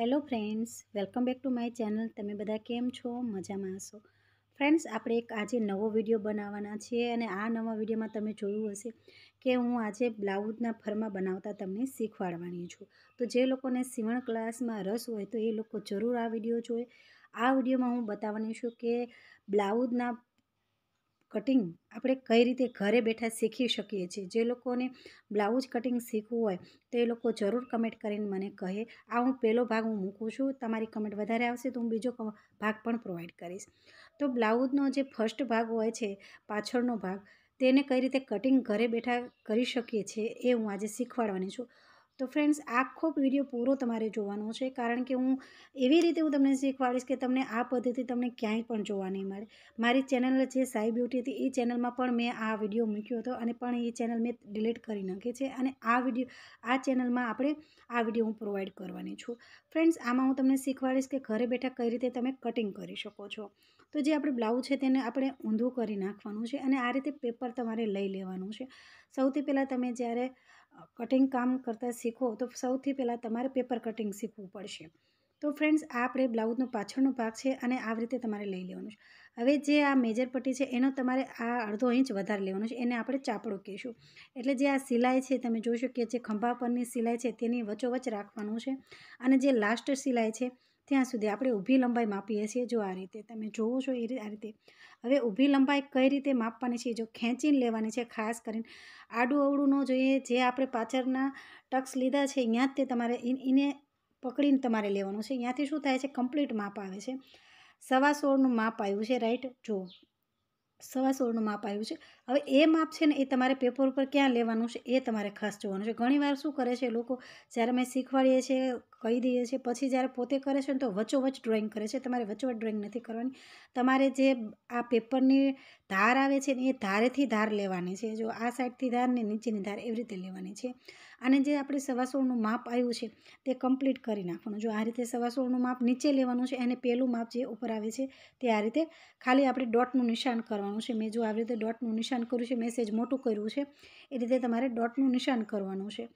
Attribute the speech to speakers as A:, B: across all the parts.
A: hello friends welcome back to my channel તમે બધા કેમ છો મજામાં હશો ફ્રેન્ડ્સ આપણે એક આજે નવો વિડીયો બનાવવાના છીએ અને આ નવા વિડીયોમાં તમે જોયું હશે કે હું આજે બ્લાઉઝના ફરમાં બનાવતા તમને શીખવાડવાની છું તો જે લોકોને સીવણ ક્લાસમાં રસ હોય તો એ લોકો જરૂર આ વિડીયો જોઈએ આ વિડીયોમાં હું બતાવવાની છું કે બ્લાઉઝના કટિંગ આપણે કઈ રીતે ઘરે બેઠા શીખી શકીએ છીએ જે લોકોને બ્લાઉઝ કટિંગ શીખવું હોય તો એ લોકો જરૂર કમેન્ટ કરીને મને કહે આ હું પહેલો ભાગ હું મૂકું છું તમારી કમેન્ટ વધારે આવશે તો હું બીજો ભાગ પણ પ્રોવાઈડ કરીશ તો બ્લાઉઝનો જે ફર્સ્ટ ભાગ હોય છે પાછળનો ભાગ તેને કઈ રીતે કટિંગ ઘરે બેઠા કરી શકીએ છીએ એ હું આજે શીખવાડવાની છું તો ફ્રેન્ડ્સ આખો વિડીયો પૂરો તમારે જોવાનો છે કારણ કે હું એવી રીતે હું તમને શીખવાડીશ કે તમને આ પદ્ધતિ તમને ક્યાંય પણ જોવા નહીં મળે મારી ચેનલ છે સાઈ બ્યુટી હતી એ ચેનલમાં પણ મેં આ વિડીયો મૂક્યો હતો અને પણ એ ચેનલ મેં ડિલીટ કરી નાખી છે અને આ વિડીયો આ ચેનલમાં આપણે આ વિડીયો હું પ્રોવાઈડ કરવાની છું ફ્રેન્ડ્સ આમાં હું તમને શીખવાડીશ કે ઘરે બેઠા કઈ રીતે તમે કટિંગ કરી શકો છો તો જે આપણે બ્લાઉઝ છે તેને આપણે ઊંધું કરી નાખવાનું છે અને આ રીતે પેપર તમારે લઈ લેવાનું છે સૌથી પહેલાં તમે જ્યારે કટિંગ કામ કરતાં શીખો તો સૌથી પહેલાં તમારે પેપર કટિંગ શીખવું પડશે તો ફ્રેન્ડ્સ આ આપણે બ્લાઉઝનો પાછળનો ભાગ છે અને આ રીતે તમારે લઈ લેવાનું છે હવે જે આ મેજર પટ્ટી છે એનો તમારે આ અડધો ઇંચ વધારે લેવાનો છે એને આપણે ચાપડો કહીશું એટલે જે આ સિલાઈ છે તમે જોઈ શકો જે ખંભા પરની સિલાઈ છે તેની વચ્ચોવચ રાખવાનું છે અને જે લાસ્ટ સિલાઈ છે ત્યાં સુધી આપણે ઊભી લંબાઈ માપીએ છીએ જો આ રીતે તમે જોવો છો એ આ રીતે હવે ઊભી લંબાઈ કઈ રીતે માપવાની છે જો ખેંચીને લેવાની છે ખાસ કરીને આડું અવડું ન જોઈએ જે આપણે પાછળના ટક્સ લીધા છે ત્યાં જ તે તમારે એને પકડીને તમારે લેવાનું છે ત્યાંથી શું થાય છે કમ્પ્લીટ માપ આવે છે સવા સોળનું માપ આવ્યું છે રાઈટ જુઓ સવા સોળનું માપ આવ્યું છે હવે એ માપ છે ને એ તમારે પેપર ઉપર ક્યાં લેવાનું છે એ તમારે ખાસ જોવાનું છે ઘણીવાર શું કરે છે લોકો જ્યારે અમે શીખવાડીએ છીએ કહી દઈએ છીએ પછી જ્યારે પોતે કરે છે ને તો વચોવચ ડ્રોઈંગ કરે છે તમારે વચોવચ ડ્રોઈંગ નથી કરવાની તમારે જે આ પેપરની ધાર આવે છે ને એ ધારેથી ધાર લેવાની છે જો આ સાઈડથી ધાર ને નીચેની ધાર એવી રીતે લેવાની છે અને જે આપણે સવા સોળનું માપ આવ્યું છે તે કમ્પ્લીટ કરી નાખવાનું જો આ રીતે સવા સોળનું માપ નીચે લેવાનું છે એને પહેલું માપ જે ઉપર આવે છે તે આ રીતે ખાલી આપણે ડોટનું નિશાન કરવાનું છે મેં જો આવી રીતે ડોટનું નિશાન કર્યું છે મેસેજ મોટું કર્યું છે એ રીતે તમારે ડોટનું નિશાન કરવાનું છે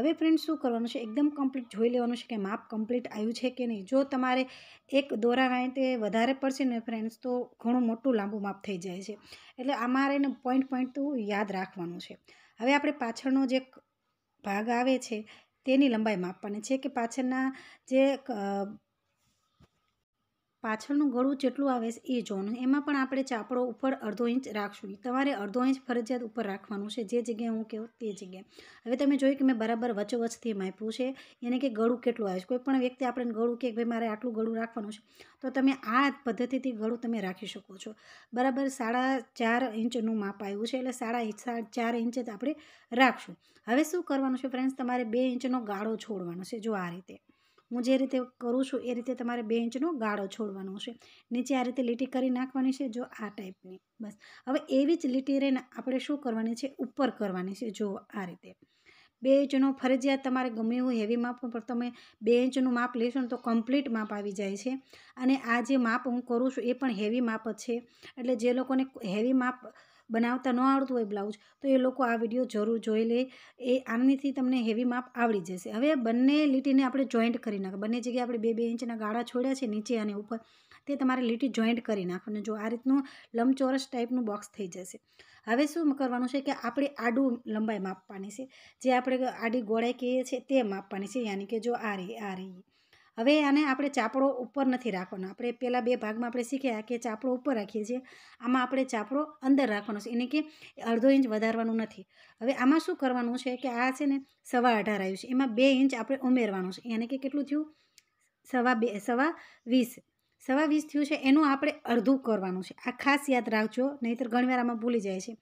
A: હવે ફ્રેન્ડ શું કરવાનું છે એકદમ કમ્પ્લીટ જોઈ લેવાનું છે કે માપ કમ્પ્લીટ આવ્યું છે કે નહીં જો તમારે એક દોરા રાઈટે વધારે પડશે ને ફ્રેન્ડ્સ તો ઘણું મોટું લાંબુ માપ થઈ જાય છે એટલે અમારે એને પોઈન્ટ પોઈન્ટ તો યાદ રાખવાનું છે હવે આપણે પાછળનો જે ભાગ આવે છે તેની લંબાઈ માપવાની છે કે પાછળના જે પાછળનું ગળું જેટલું આવે છે એ જોવાનું એમાં પણ આપણે ચાપડો ઉપર અડધો ઇંચ રાખશું તમારે અડધો ઇંચ ફરજિયાત ઉપર રાખવાનું છે જે જગ્યાએ હું કહું તે જગ્યાએ હવે તમે જોયું કે મેં બરાબર વચ્ચોવચથી માપ્યું છે એને કે ગળું કેટલું આવે છે કોઈ પણ વ્યક્તિ આપણે ગળું કે ભાઈ મારે આટલું ગળું રાખવાનું છે તો તમે આ પદ્ધતિથી ગળું તમે રાખી શકો છો બરાબર સાડા ચાર ઇંચનું માપ આવ્યું છે એટલે સાડા ચાર ઇંચ આપણે રાખશું હવે શું કરવાનું છે ફ્રેન્ડ્સ તમારે બે ઇંચનો ગાળો છોડવાનો છે જો આ રીતે હું જે રીતે કરું છું એ રીતે તમારે બે ગાળો છોડવાનો છે નીચે આ રીતે લીટી કરી નાખવાની છે જો આ ટાઈપની બસ હવે એવી જ લીટી રહીને આપણે શું કરવાની છે ઉપર કરવાની છે જો આ રીતે બે ઇંચનો ફરજિયાત તમારે ગમે એવું હેવી માપ પણ તમે બે ઇંચનું માપ લેશો ને તો કમ્પ્લીટ માપ આવી જાય છે અને આ જે માપ હું કરું છું એ પણ હેવી માપ જ છે એટલે જે લોકોને હેવી માપ બનાવતા ન આવડતું હોય બ્લાઉઝ તો એ લોકો આ વિડીયો જરૂર જોઈ લે એ આમનીથી તમને હેવી માપ આવડી જશે હવે બંને લીટીને આપણે જોઈન્ટ કરી નાખો બંને જગ્યાએ આપણે બે બે ઇંચના ગાળા છોડ્યા છે નીચે અને ઉપર તે તમારે લીટી જોઈન્ટ કરી નાખવાનું જો આ રીતનું લંબચોરસ ટાઈપનું બોક્સ થઈ જશે હવે શું કરવાનું છે કે આપણે આડું લંબાઈ માપવાની છે જે આપણે આડી ગોળાઈ કહીએ છીએ તે માપવાની છે યાની કે જો આ રહી આ રહી હવે આને આપણે ચાપડો ઉપર નથી રાખવાનો આપણે પહેલાં બે ભાગમાં આપણે શીખ્યા કે ચાપડો ઉપર રાખીએ છીએ આમાં આપણે ચાપડો અંદર રાખવાનો છે એને કે અડધો ઇંચ વધારવાનું નથી હવે આમાં શું કરવાનું છે કે આ છે ને સવા અઢાર આવ્યું છે એમાં બે ઇંચ આપણે ઉમેરવાનું છે એને કે કેટલું થયું સવા બે સવા વીસ સવા વીસ થયું છે એનું આપણે અડધું કરવાનું છે આ ખાસ યાદ રાખજો નહીંતર ઘણીવાર આમાં ભૂલી જાય છે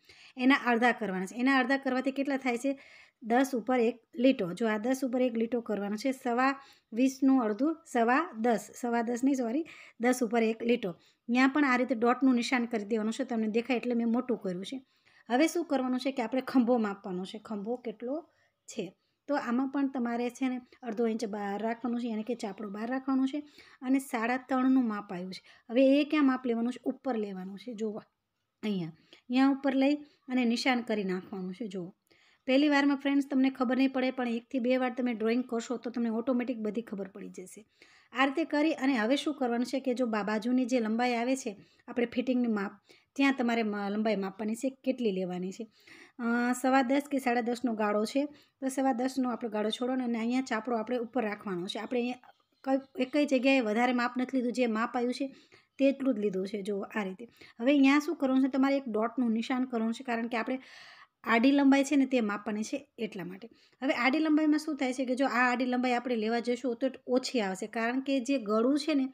A: એના અડધા કરવાના છે એના અડધા કરવાથી કેટલા થાય છે દસ ઉપર એક લીટો જો આ દસ ઉપર એક લીટો કરવાનો છે સવા વીસનું અડધું સવા દસ સવા દસ નહીં સોરી દસ ઉપર એક લીટો ત્યાં પણ આ રીતે ડોટનું નિશાન કરી દેવાનું છે તમને દેખાય એટલે મેં મોટું કર્યું છે હવે શું કરવાનું છે કે આપણે ખંભો માપવાનો છે ખંભો કેટલો છે તો આમાં પણ તમારે છે ને અડધો ઇંચ બહાર રાખવાનું છે યાની કે ચાપડું બહાર રાખવાનું છે અને સાડા ત્રણનું માપ આવ્યું છે હવે એ ક્યાં માપ લેવાનું છે ઉપર લેવાનું છે જોવા અહીંયા અહીંયા ઉપર લઈ અને નિશાન કરી નાખવાનું છે જુઓ પહેલી વારમાં ફ્રેન્ડ્સ તમને ખબર નહીં પડે પણ એકથી બે વાર તમે ડ્રોઈંગ કરશો તો તમને ઓટોમેટિક બધી ખબર પડી જશે આ રીતે કરી અને હવે શું કરવાનું છે કે જો બાજુની જે લંબાઈ આવે છે આપણે ફિટિંગની માપ ત્યાં તમારે લંબાઈ માપવાની છે કેટલી લેવાની છે સવા દસ કે સાડા દસનો ગાળો છે તો સવા દસનો આપણે ગાળો છોડો અને અહીંયા ચાપડો આપણે ઉપર રાખવાનો છે આપણે અહીંયા કઈ જગ્યાએ વધારે માપ નથી લીધું જે માપ આવ્યું છે તેટલું જ લીધું છે જો આ રીતે હવે અહીંયા શું કરવાનું છે તમારે એક ડોટનું નિશાન કરવાનું છે કારણ કે આપણે આડી લંબાઈ છે ને તે માપવાની છે એટલા માટે હવે આડી લંબાઈમાં શું થાય છે કે જો આ આડી લંબાઈ આપણે લેવા જઈશું તો ઓછી આવશે કારણ કે જે ગળું છે ને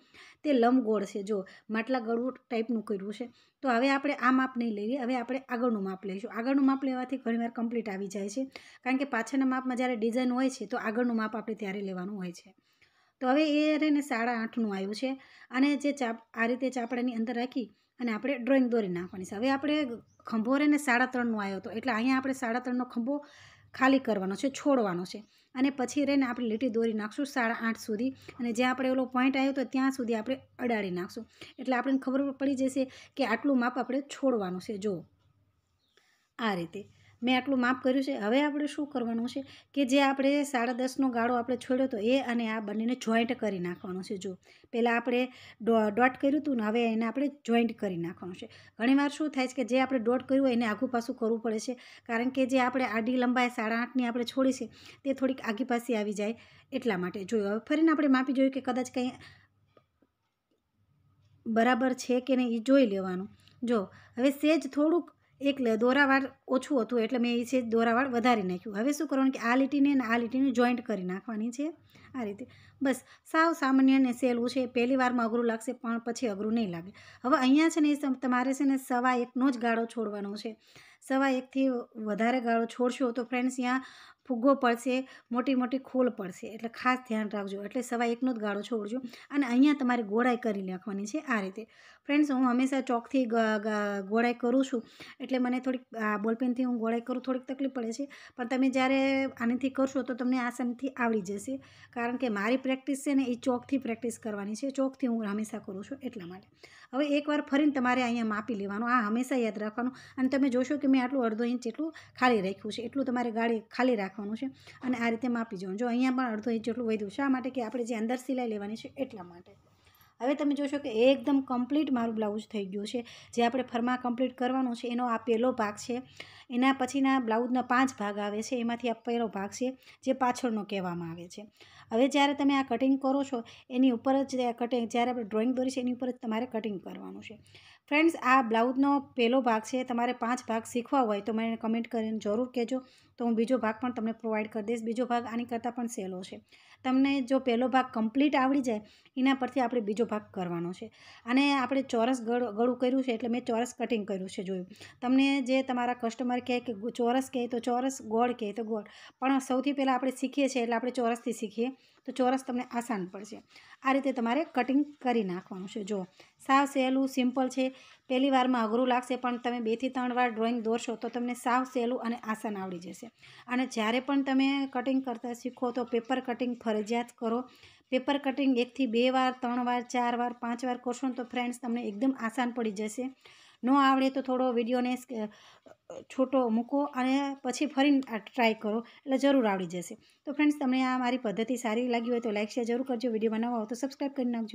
A: તે લંબગોળ છે જો માટલા ગળું ટાઈપનું કર્યું છે તો હવે આપણે આ માપ નહીં લઈએ હવે આપણે આગળનું માપ લઈશું આગળનું માપ લેવાથી ઘણીવાર કમ્પ્લીટ આવી જાય છે કારણ કે પાછળના માપમાં જ્યારે ડિઝાઇન હોય છે તો આગળનું માપ આપણે ત્યારે લેવાનું હોય છે તો હવે એ રહીને સાડા આઠનું આવ્યું છે અને જે ચાપ આ રીતે ચાપડાની અંદર રાખી અને આપણે ડ્રોઈંગ દોરી નાખવાની છે હવે આપણે ખંભો રહે ને સાડા ત્રણનો આવ્યો હતો એટલે અહીંયા આપણે સાડા ત્રણનો ખંભો ખાલી કરવાનો છે છોડવાનો છે અને પછી રહીને આપણે લીટી દોરી નાખશું સાડા આઠ સુધી અને જ્યાં આપણે ઓલો પોઈન્ટ આવ્યો તો ત્યાં સુધી આપણે અડાડી નાખશું એટલે આપણને ખબર પડી જશે કે આટલું માપ આપણે છોડવાનું છે જો આ રીતે મેં આટલું માફ કર્યું છે હવે આપણે શું કરવાનું છે કે જે આપણે સાડા દસનો ગાળો આપણે છોડ્યો હતો એ અને આ બંનેને જોઈન્ટ કરી નાખવાનું છે જો પહેલાં આપણે ડોટ કર્યું હતું ને હવે એને આપણે જોઈન્ટ કરી નાખવાનું છે ઘણીવાર શું થાય છે કે જે આપણે ડોટ કર્યું હોય એને આઘું પાછું કરવું પડે છે કારણ કે જે આપણે આડી લંબાઈ સાડા આઠની આપણે છોડી છે તે થોડીક આગી પાસે આવી જાય એટલા માટે જોયું હવે ફરીને આપણે માપી જોયું કે કદાચ કંઈ બરાબર છે કે નહીં એ જોઈ લેવાનું જો હવે સેજ થોડુંક એક દોરાવાળ ઓછું હતું એટલે મેં એ છે દોરાવાળ વધારી નાખ્યું હવે શું કરવાનું કે આ લીટીને અને આ લીટીને જોઈન્ટ કરી નાખવાની છે આ રીતે બસ સાવ સામાન્ય અને સહેલું છે પહેલી વારમાં અઘરું લાગશે પણ પછી અઘરું નહીં લાગે હવે અહીંયા છે ને તમારે છે ને સવા એકનો જ ગાળો છોડવાનો છે સવા એકથી વધારે ગાળો છોડશો તો ફ્રેન્ડ્સ ત્યાં ફુગ્ગો પડશે મોટી મોટી ખોલ પડશે એટલે ખાસ ધ્યાન રાખજો એટલે સવા એકનો જ ગાળો છોડજો અને અહીંયા તમારે ગોળાઈ કરી નાખવાની છે આ રીતે ફ્રેન્ડ્સ હું હંમેશા ચોકથી ગોળાઈ કરું છું એટલે મને થોડીક આ બોલપેનથી હું ગોળાઈ કરું થોડીક તકલીફ પડે છે પણ તમે જ્યારે આનાથી કરશો તો તમને આસાનીથી આવડી જશે કારણ કે મારી પ્રેક્ટિસ છે ને એ ચોકથી પ્રેક્ટિસ કરવાની છે ચોકથી હું હંમેશા કરું છું એટલા માટે હવે એકવાર ફરીને તમારે અહીંયા માપી લેવાનું આ હંમેશા યાદ રાખવાનું અને તમે જોશો કે મેં આટલું અડધો ઇંચ એટલું ખાલી રાખ્યું છે એટલું તમારે ગાડી ખાલી રાખવાનું છે અને આ રીતે માપી જવાનું જો અહીંયા પણ અડધો ઇંચ જેટલું વધ્યું શા માટે કે આપણે જે અંદર સિલાઈ લેવાની છે એટલા માટે હવે તમે જોશો કે એકદમ કમ્પ્લીટ મારું બ્લાઉઝ થઈ ગયું છે જે આપણે ફરમા કમ્પ્લીટ કરવાનું છે એનો આ પહેલો ભાગ છે એના પછીના બ્લાઉઝના પાંચ ભાગ આવે છે એમાંથી આ પહેલો ભાગ છે જે પાછળનો કહેવામાં આવે છે હવે જ્યારે તમે આ કટિંગ કરો છો એની ઉપર જ કટિંગ જ્યારે આપણે ડ્રોઈંગ દોરી છે એની ઉપર જ તમારે કટિંગ કરવાનું છે ફ્રેન્ડ્સ આ બ્લાઉઝનો પહેલો ભાગ છે તમારે પાંચ ભાગ શીખવા હોય તો મને કમેન્ટ કરીને જરૂર કહેજો તો હું બીજો ભાગ પણ તમને પ્રોવાઈડ કરી દઈશ બીજો ભાગ આની કરતાં પણ સહેલો છે તમને જો પહેલો ભાગ કમ્પ્લીટ આવડી જાય એના પરથી આપણે બીજો ભાગ કરવાનો છે અને આપણે ચોરસ ગળું કર્યું છે એટલે મેં ચોરસ કટિંગ કર્યું છે જોયું તમને જે તમારા કસ્ટમર કહે કે ચોરસ કહે તો ચોરસ ગોળ કહે તો ગોળ પણ સૌથી પહેલાં આપણે શીખીએ છીએ એટલે આપણે ચોરસથી શીખીએ તો ચોરસ તમને આસાન પડશે આ રીતે તમારે કટિંગ કરી નાખવાનું છે જુઓ સાવ સહેલું સિમ્પલ છે પહેલી વારમાં અઘરું લાગશે પણ તમે બેથી ત્રણ વાર ડ્રોઈંગ દોરશો તો તમને સાવ સહેલું અને આસાન આવડી જશે અને જ્યારે પણ તમે કટિંગ કરતા શીખો તો પેપર કટિંગ ફરજિયાત કરો પેપર કટિંગ એકથી બે વાર ત્રણ વાર ચાર વાર પાંચ વાર કરશો તો ફ્રેન્ડ્સ તમને એકદમ આસાન પડી જશે ન આવડે તો થોડો વિડીયોને છોટો મૂકો અને પછી ફરી ટ્રાય કરો એટલે જરૂર આવડી જશે તો ફ્રેન્ડ્સ તમને આ મારી પદ્ધતિ સારી લાગી હોય તો લાઇક શેર જરૂર કરજો વિડીયો બનાવવા હોય તો સબસ્ક્રાઈબ કરી નાખજો